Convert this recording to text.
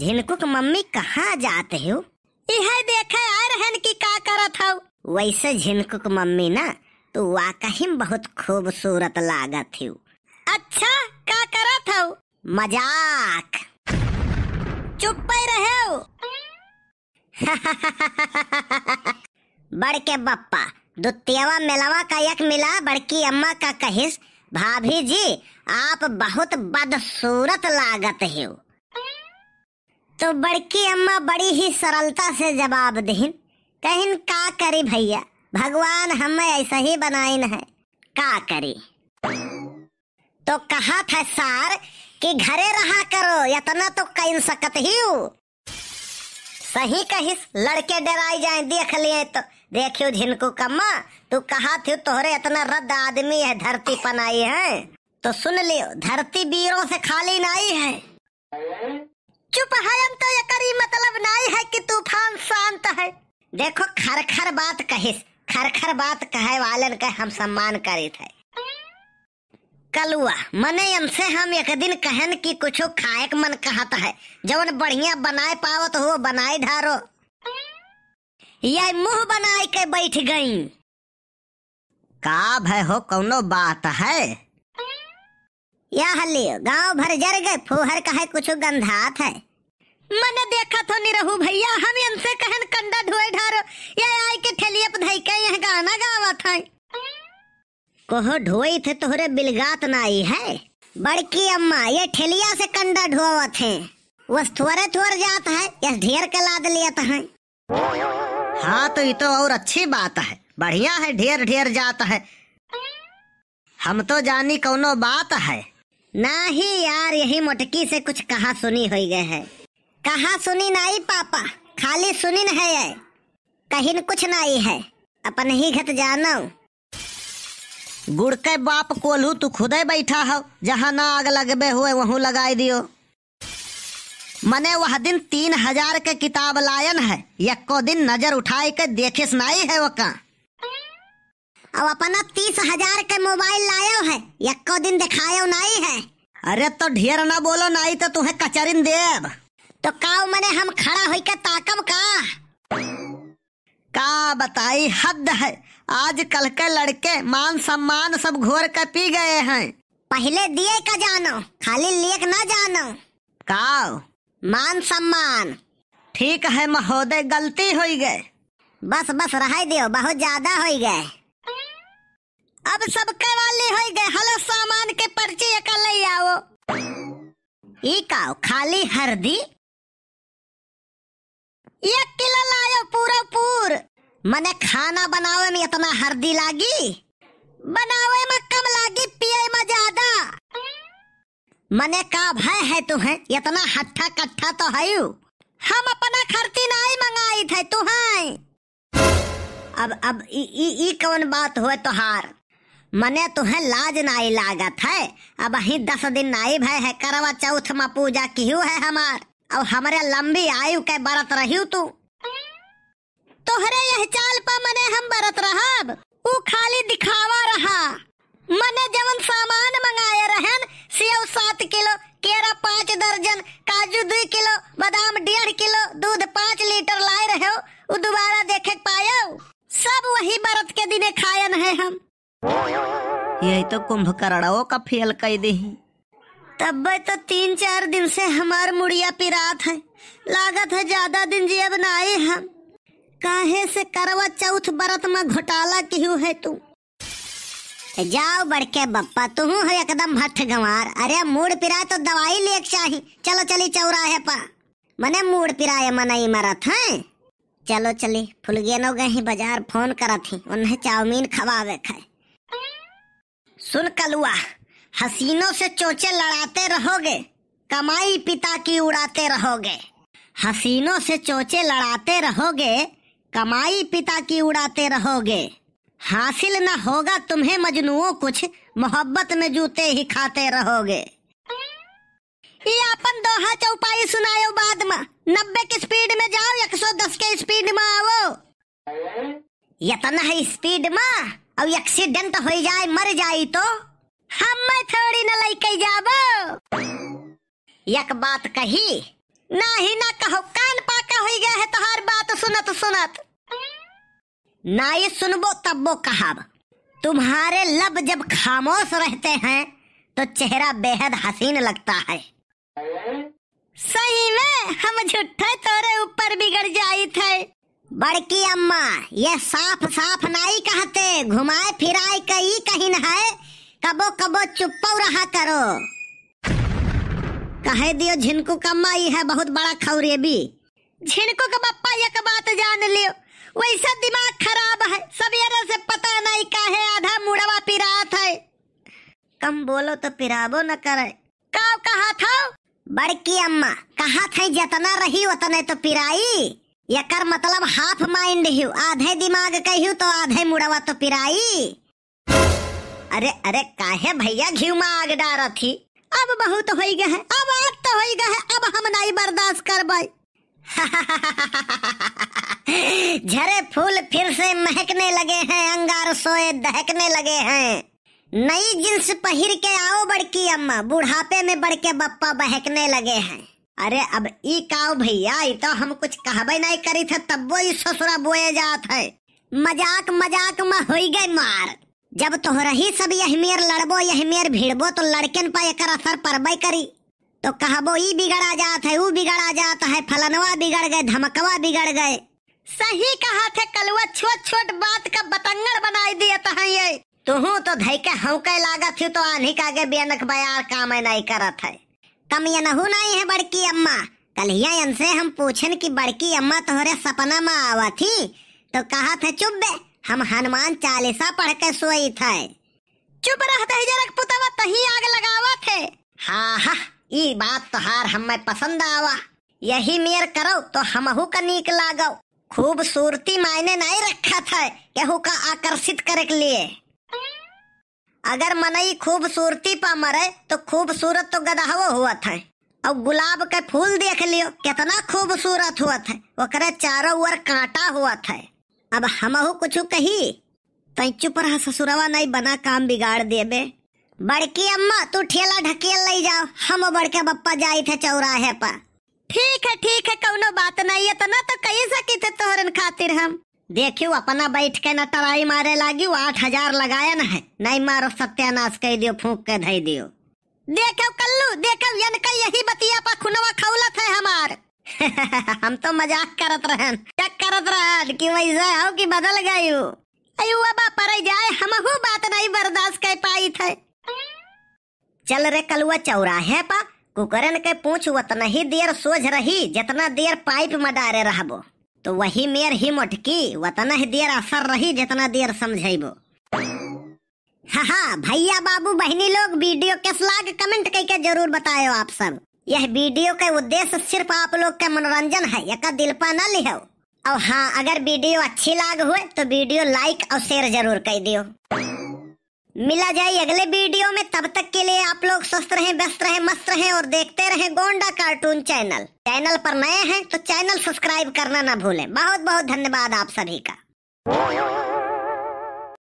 जिनको मम्मी कहाँ जाते हो यह देखे आ रहन की का करत हो वैसे झिमकुक मम्मी ना तो वाकई बहुत खूबसूरत लागत हो अच्छा का करत हो मजाक चुप रहे हो बड़के बप्पा दुतियावा मिलावा का एक मिला बड़की अम्मा का कहिस भाभी जी आप बहुत बदसूरत लागत हो तो बड़की अम्मा बड़ी ही सरलता से जवाब दहीन कहन का करी भैया भगवान हमें ऐसा ही बनाइन है का करी तो कहा था सार कि घरे रहा करो इतना तो कह सकत ही सही कही लड़के डराई जाए देख लिए तो देखियो झिनको कम्मा तू कहा थी तोहरे इतना रद्द आदमी है धरती पनाई है तो सुन लियो धरती वीरों से खाली नहीं है चुप है हम तो एकरी मतलब नहीं है कि तूफान शांत है देखो खर खर बात कहिस खर बात कहे वालन का हम सम्मान करे थे कलुआ मने हमसे हम एक दिन कहन कि कुछ खाए मन कहता है जवन बढ़िया बनाए पावत हो बनाए धारो ये मुंह बनाए के बैठ गई का भय हो कौनो बात है या हल्ली गांव भर जर गए फोहर कहे कुछ गंधात है मन देखा तो नहीं रहू भैया हम इनसे कहन कंडा धोए ढारो ये आई के ठेलिए पधाई के यह गाना गावा था कोहो ढोई थे तोहरे बिलगात ना आई है बड़की अम्मा ये ठेलिया से कंडा ढोवा थे वो थोड़े थोर जात है यह ढेर के लाद लिया था हाँ तो ये तो और अच्छी बात है बढ़िया है ढेर ढेर जात है हम तो जानी कौनो बात है ना ही यार यही मोटकी से कुछ कहा सुनी हो गए है कहा सुनी नाई पापा खाली सुनिन है कहीं कुछ नाई है अपन ही घट जाना गुड़ के बाप कोल्हू तू खुदे बैठा हो जहाँ ना आग लगबे हुए वह लगाई दियो मने वह दिन तीन हजार के किताब लायन है एक दिन नजर उठाए के देखे सुनाई है वो कहाँ अब अपना तीस हजार के मोबाइल लाए है एक दिन दिखायो नहीं है अरे तो ढेर ना बोलो नहीं तो तुम्हें कचरिन देव तो का मैंने हम खड़ा हो के ताकब का का बताई हद है आज कल के लड़के मान सम्मान सब घोर के पी गए हैं पहले दिए का जानो खाली लेख ना जानो का मान सम्मान ठीक है महोदय गलती हो गए बस बस रहा दियो बहुत ज्यादा हो गए अब सबके वाली हो गए हलो सामान के पर्ची एक ले आओ ई काओ खाली हरदी एक किलो लायो पूरा पूर मने खाना बनावे में इतना हरदी लागी बनावे में कम लागी पिए में ज्यादा मने का भय है तू है इतना हट्ठा कट्ठा तो है हम अपना खर्ची नहीं मंगाई थे तू है अब अब ई कौन बात हुए तुहार तो मने तुहे लाज नाई लागत है अब ही दस दिन नाई भय है करवा चौथ में पूजा की है हमार और हमारे लंबी आयु के बरत रही तू तोहरे यह चाल पर मने हम बरत रहा वो खाली दिखावा रहा मने जवन सामान मंगाए रहन सेव सात किलो केरा पाँच दर्जन काजू दुई किलो कुंभकर्णों का फेल कह दे तब्बे तो तीन चार दिन से हमार मुड़िया पिरात है लागत है ज्यादा दिन जिया बनाए हम काहे से करवा चौथ बरत में घोटाला क्यों है तू जाओ बड़के बप्पा तुम है एकदम भट्ट गंवार अरे मूड पिरा तो दवाई ले चाहिए चलो चली चौराहे पा मने मूड पिरा पिराए मनाई मरत है चलो चली फुलगेनो गही बाजार फोन करा थी उन्हें चाउमीन खवावे खाए सुन कलुआ हसीनों से चोचे लड़ाते रहोगे कमाई पिता की उड़ाते रहोगे हसीनों से चोचे लड़ाते रहोगे कमाई पिता की उड़ाते रहोगे हासिल न होगा तुम्हें मजनुओं कुछ मोहब्बत में जूते ही खाते रहोगे ये अपन दोहा चौपाई सुनायो बाद में नब्बे की स्पीड में जाओ एक सौ दस के स्पीड में आओ यतना स्पीड में और एक्सीडेंट हो जाए मर जाए तो हम थोड़ी न लेके जाबो एक बात कही ना ही ना कहो कान पाका हो गया है तो हर बात सुनत सुनत ना ये सुनबो तब्बो कहा तुम्हारे लब जब खामोश रहते हैं तो चेहरा बेहद हसीन लगता है सही में हम झूठे तोरे ऊपर बिगड़ जाए थे बड़की अम्मा ये साफ साफ नहीं कहते घुमाए फिराए कई कहीं है कबो कबो चुप रहा करो कहे दियो झिनकू कम्मा ये है बहुत बड़ा भी झिनकू का बप्पा एक बात जान लियो वैसा दिमाग खराब है सवेरे से पता नहीं कहे आधा मुड़वा पिरात है कम बोलो तो पिराबो न करे का कहा था बड़की अम्मा कहा था जितना रही उतने तो पिराई एकर मतलब हाफ माइंड हिउ आधे दिमाग कहियो तो आधे मुड़वा तो पिराई अरे अरे काहे भैया घी में आग डाल थी अब बहुत हो गए है अब आग तो हो गए है अब हम नहीं बर्दाश्त कर झरे फूल फिर से महकने लगे हैं अंगार सोए दहकने लगे हैं नई जींस पहिर के आओ बड़की अम्मा बुढ़ापे में बड़के के बप्पा बहकने लगे हैं अरे अब ई काओ भैया तो हम कुछ कहबे नहीं करी थे तब वो ई ससुरा बोए जात है मजाक मजाक में हो गए मार जब रही सब यही मेर लड़बो यह मेर भिड़बो तो लड़कन पर एक असर पड़बे करी तो कहबो ई बिगड़ा जात है ऊ बिगड़ा जात है फलनवा बिगड़ गए धमकवा बिगड़ गए सही कहा थे कलुआ छोट छोट बात का बतंगड़ बनाई दिए है ये तुहू तो धैके हौके लागत थी तो आन्ही का आगे बेनक बयार काम नहीं करत है कम यनहू नहीं है बड़की अम्मा कलिया यन से हम पूछन की बड़की अम्मा तोहरे सपना में आवा थी तो कहा था चुप बे हम हनुमान चालीसा पढ़ के सोई थे चुप रहते ही जरक पुतवा तही आग लगावा थे हाँ हाँ ई बात तोहार हमें पसंद आवा यही मेयर करो तो हमहू का नीक लागो खूबसूरती मायने नहीं रखा था केहू का आकर्षित करे के लिए अगर मनई खूबसूरती पा मरे तो खूबसूरत तो गदहवो हुआ था और गुलाब के फूल देख लियो कितना खूबसूरत हुआ था ओकरे चारों ओर कांटा हुआ था अब हम कुछ कही तई चुप रहा ससुरवा नहीं बना काम बिगाड़ बे बड़की अम्मा तू ठेला ढकेल ले जाओ हम बड़के बप्पा जाए थे चौराहे पर ठीक है ठीक है कोनो बात नहीं है तो ना तो कही सकी थे तोहरन खातिर हम देखियो अपना बैठ के न तराई मारे लागी आठ हजार लगाया न है नहीं मारो सत्यानाश कह दियो फूक के धई दियो देखो कल्लू देखो यन का यही बतिया पा खुनवा खौलत है हमार हम तो मजाक करत रहन क्या करत रहन कि वैसे हो कि बदल गयो अयो बाबा पर जाए हमहू बात नहीं बर्दाश्त कर पाई थे चल रे कलुआ चौरा है पा कुकरन के पूछ उतना ही देर सोझ रही जितना देर पाइप में डारे रहबो तो वही मेर ही मोटकी वतना ही देर असर रही जितना देर समझेबो हाँ हाँ भैया बाबू बहनी लोग वीडियो के लाग कमेंट करके जरूर बतायो आप सब यह वीडियो का उद्देश्य सिर्फ आप लोग का मनोरंजन है दिल दिलपा न लिहो और हाँ अगर वीडियो अच्छी लाग हुए तो वीडियो लाइक और शेयर जरूर कर दियो मिला जाए अगले वीडियो में तब तक के लिए आप लोग स्वस्थ रहें व्यस्त रहें मस्त रहें और देखते रहें गोंडा कार्टून चैनल चैनल पर नए हैं तो चैनल सब्सक्राइब करना ना भूलें बहुत बहुत धन्यवाद आप सभी का